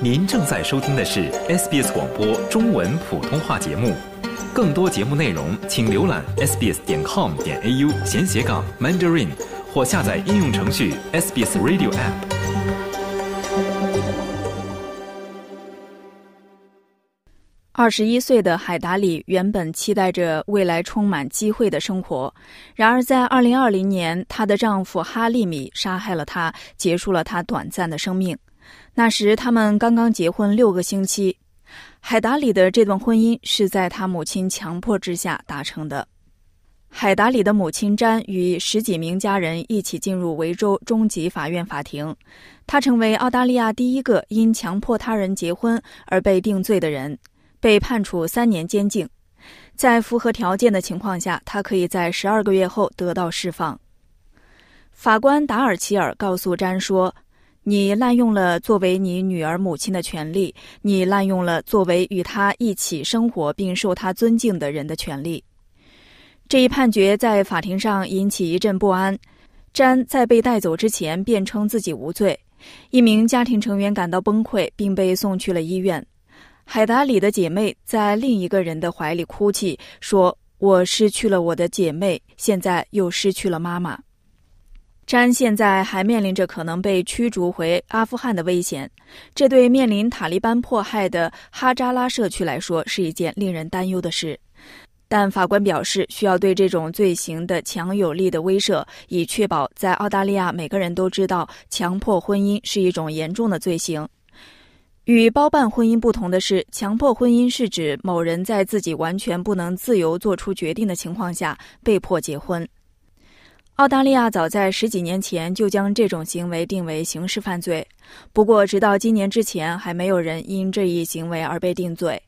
您正在收听的是 SBS 广播中文普通话节目，更多节目内容请浏览 sbs.com.au 闲斜杠 Mandarin 或下载应用程序 SBS Radio App。二十一岁的海达里原本期待着未来充满机会的生活，然而在二零二零年，她的丈夫哈利米杀害了她，结束了她短暂的生命。那时他们刚刚结婚六个星期。海达里的这段婚姻是在她母亲强迫之下达成的。海达里的母亲詹与十几名家人一起进入维州中级法院法庭，她成为澳大利亚第一个因强迫他人结婚而被定罪的人。被判处三年监禁，在符合条件的情况下，他可以在十二个月后得到释放。法官达尔奇尔告诉詹说：“你滥用了作为你女儿母亲的权利，你滥用了作为与她一起生活并受她尊敬的人的权利。”这一判决在法庭上引起一阵不安。詹在被带走之前辩称自己无罪。一名家庭成员感到崩溃，并被送去了医院。海达里的姐妹在另一个人的怀里哭泣，说：“我失去了我的姐妹，现在又失去了妈妈。”詹现在还面临着可能被驱逐回阿富汗的危险，这对面临塔利班迫害的哈扎拉社区来说是一件令人担忧的事。但法官表示，需要对这种罪行的强有力的威慑，以确保在澳大利亚，每个人都知道强迫婚姻是一种严重的罪行。与包办婚姻不同的是，强迫婚姻是指某人在自己完全不能自由做出决定的情况下被迫结婚。澳大利亚早在十几年前就将这种行为定为刑事犯罪，不过直到今年之前还没有人因这一行为而被定罪。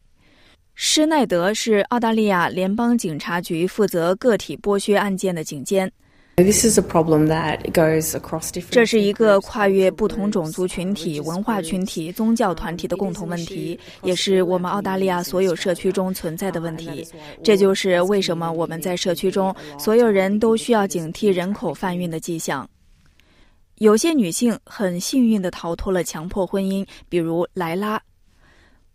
施耐德是澳大利亚联邦警察局负责个体剥削案件的警监。这是一个跨越不同种族群体、文化群体、宗教团体的共同问题，也是我们澳大利亚所有社区中存在的问题。这就是为什么我们在社区中所有人都需要警惕人口贩运的迹象。有些女性很幸运的逃脱了强迫婚姻，比如莱拉。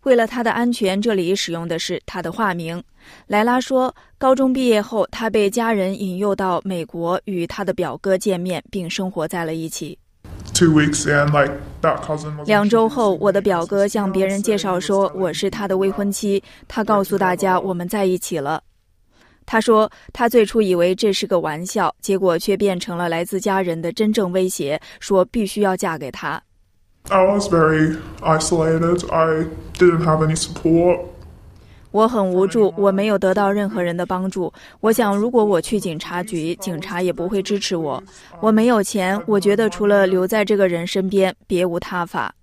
为了他的安全，这里使用的是他的化名。莱拉说，高中毕业后，他被家人引诱到美国，与他的表哥见面，并生活在了一起。两周后，我的表哥向别人介绍说我是他的未婚妻，他告诉大家我们在一起了。他说，他最初以为这是个玩笑，结果却变成了来自家人的真正威胁，说必须要嫁给他。I was very isolated. I didn't have any support. 我很无助，我没有得到任何人的帮助。我想，如果我去警察局，警察也不会支持我。我没有钱，我觉得除了留在这个人身边，别无他法。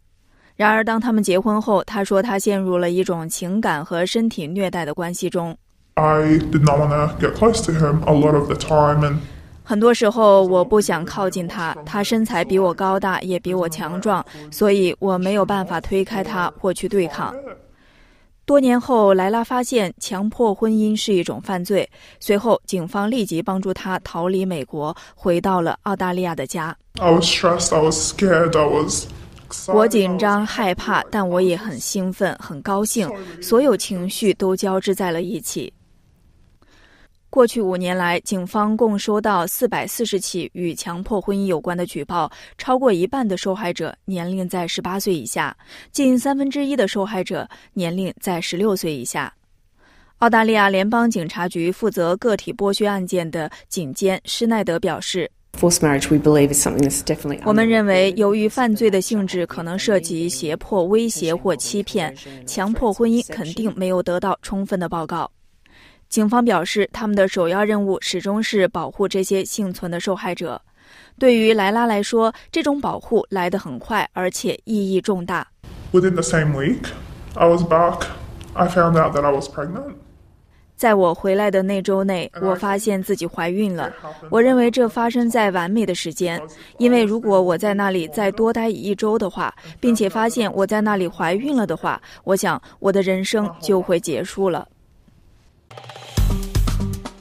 然而，当他们结婚后，他说他陷入了一种情感和身体虐待的关系中。I did not want to get close to him a lot of the time and. 很多时候我不想靠近他，他身材比我高大，也比我强壮，所以我没有办法推开他或去对抗。多年后，莱拉发现强迫婚姻是一种犯罪，随后警方立即帮助他逃离美国，回到了澳大利亚的家。我紧张、害怕，但我也很兴奋、很高兴，所有情绪都交织在了一起。过去五年来，警方共收到四百四十起与强迫婚姻有关的举报，超过一半的受害者年龄在十八岁以下，近三分之一的受害者年龄在十六岁以下。澳大利亚联邦警察局负责个体剥削案件的警监施耐德表示：“我们认为，由于犯罪的性质可能涉及胁迫、威胁或欺骗，强迫婚姻肯定没有得到充分的报告。”警方表示，他们的首要任务始终是保护这些幸存的受害者。对于莱拉来说，这种保护来得很快，而且意义重大。Within the same week, I was back. I found out that I was pregnant. 在我回来的那周内，我发现自己怀孕了。我认为这发生在完美的时间，因为如果我在那里再多待一周的话，并且发现我在那里怀孕了的话，我想我的人生就会结束了。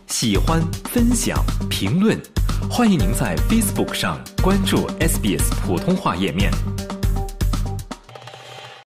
喜欢、分享、评论，欢迎您在 Facebook 上关注 SBS 普通话页面。